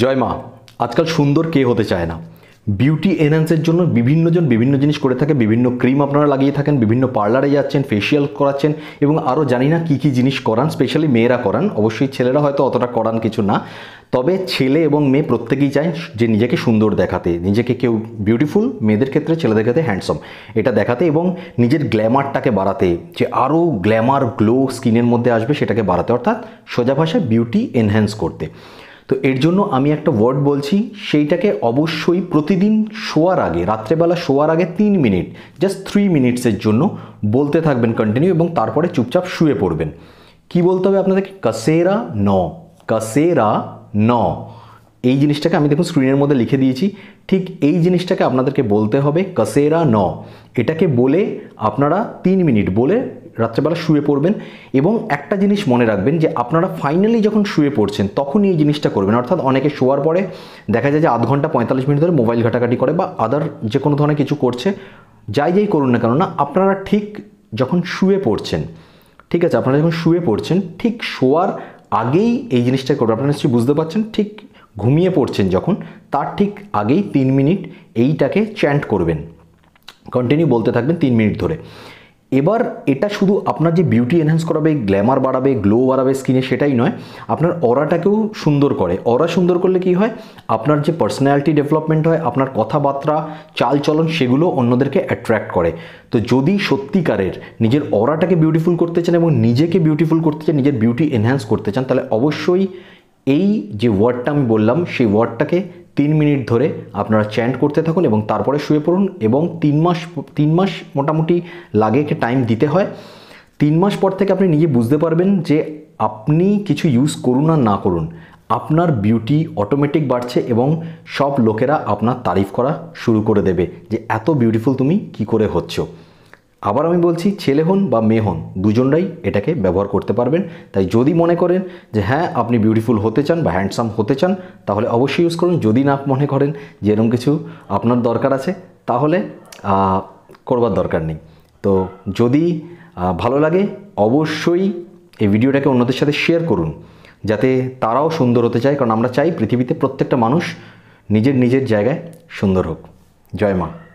জয় মা আজকাল সুন্দর কে হতে চায় না বিউটি এনহ্যান্সের জন্য বিভিন্নজন বিভিন্ন জিনিস করে থাকে বিভিন্ন ক্রিম আপনারা লাগিয়ে থাকেন বিভিন্ন পার্লারে যাচ্ছেন ফেসিয়াল করাচ্ছেন এবং আরও জানি না কী কী জিনিস করান স্পেশালি মেয়েরা করান অবশ্যই ছেলেরা হয়তো অতটা করান কিছু না তবে ছেলে এবং মেয়ে প্রত্যেকেই চায় যে নিজেকে সুন্দর দেখাতে নিজেকে কেউ বিউটিফুল মেয়েদের ক্ষেত্রে ছেলেদের ক্ষেত্রে হ্যান্ডসম এটা দেখাতে এবং নিজের গ্ল্যামারটাকে বাড়াতে যে আরও গ্ল্যামার গ্লো স্কিনের মধ্যে আসবে সেটাকে বাড়াতে অর্থাৎ সোজা ভাষায় বিউটি এনহ্যান্স করতে তো এর জন্য আমি একটা ওয়ার্ড বলছি সেইটাকে অবশ্যই প্রতিদিন শোয়ার আগে রাত্রেবেলা শোয়ার আগে তিন মিনিট জাস্ট থ্রি মিনিটসের জন্য বলতে থাকবেন কন্টিনিউ এবং তারপরে চুপচাপ শুয়ে পড়বেন কি বলতে হবে আপনাদেরকে কাসেরা ন কাসেরা ন এই জিনিসটাকে আমি দেখুন স্ক্রিনের মধ্যে লিখে দিয়েছি ঠিক এই জিনিসটাকে আপনাদেরকে বলতে হবে কাসেরা ন এটাকে বলে আপনারা তিন মিনিট বলে রাত্রেবেলা শুয়ে পড়বেন এবং একটা জিনিস মনে রাখবেন যে আপনারা ফাইনালি যখন শুয়ে পড়ছেন তখনই এই জিনিসটা করবেন অর্থাৎ অনেকে শোয়ার পরে দেখা যায় যে আধ ঘন্টা পঁয়তাল্লিশ মিনিট ধরে মোবাইল ঘাটাঘাটি করে বা আদার যে কোনো ধরনের কিছু করছে যাই যাই করুন না কেননা আপনারা ঠিক যখন শুয়ে পড়ছেন ঠিক আছে আপনারা যখন শুয়ে পড়ছেন ঠিক শোয়ার আগেই এই জিনিসটা করবেন আপনারা নিশ্চয়ই বুঝতে পারছেন ঠিক ঘুমিয়ে পড়ছেন যখন তার ঠিক আগেই তিন মিনিট এইটাকে চ্যান্ট করবেন কন্টিনিউ বলতে থাকবেন তিন মিনিট ধরে এবার এটা শুধু আপনার যে বিউটি এনহ্যান্স করাবে গ্ল্যামার বাড়াবে গ্লো বাড়াবে স্কিনে সেটাই নয় আপনার অরাটাকেও সুন্দর করে অরা সুন্দর করলে কি হয় আপনার যে পার্সোনালিটি ডেভেলপমেন্ট হয় আপনার কথাবার্তা চালচলন সেগুলো অন্যদেরকে অ্যাট্রাক্ট করে তো যদি সত্যিকারের নিজের অরাটাকে বিউটিফুল করতে চান এবং নিজেকে বিউটিফুল করতে চান নিজের বিউটি এনহ্যান্স করতে চান তাহলে অবশ্যই এই যে ওয়ার্ডটা আমি বললাম সেই ওয়ার্ডটাকে তিন মিনিট ধরে আপনারা চ্যান্ট করতে থাকুন এবং তারপরে শুয়ে পড়ুন এবং তিন মাস তিন মাস মোটামুটি লাগে একটা টাইম দিতে হয় তিন মাস পর থেকে আপনি নিজে বুঝতে পারবেন যে আপনি কিছু ইউজ করুন আর না করুন আপনার বিউটি অটোমেটিক বাড়ছে এবং সব লোকেরা আপনার তারিফ করা শুরু করে দেবে যে এত বিউটিফুল তুমি কি করে হচ্ছ আবার আমি বলছি ছেলে হন বা মেয়ে হন দুজনরাই এটাকে ব্যবহার করতে পারবেন তাই যদি মনে করেন যে হ্যাঁ আপনি বিউটিফুল হতে চান বা হ্যান্ডসাম হতে চান তাহলে অবশ্যই ইউজ করুন যদি না মনে করেন যে এরকম কিছু আপনার দরকার আছে তাহলে করবার দরকার নেই তো যদি ভালো লাগে অবশ্যই এই ভিডিওটাকে অন্যদের সাথে শেয়ার করুন যাতে তারাও সুন্দর হতে চায় কারণ আমরা চাই পৃথিবীতে প্রত্যেকটা মানুষ নিজের নিজের জায়গায় সুন্দর হোক জয় মা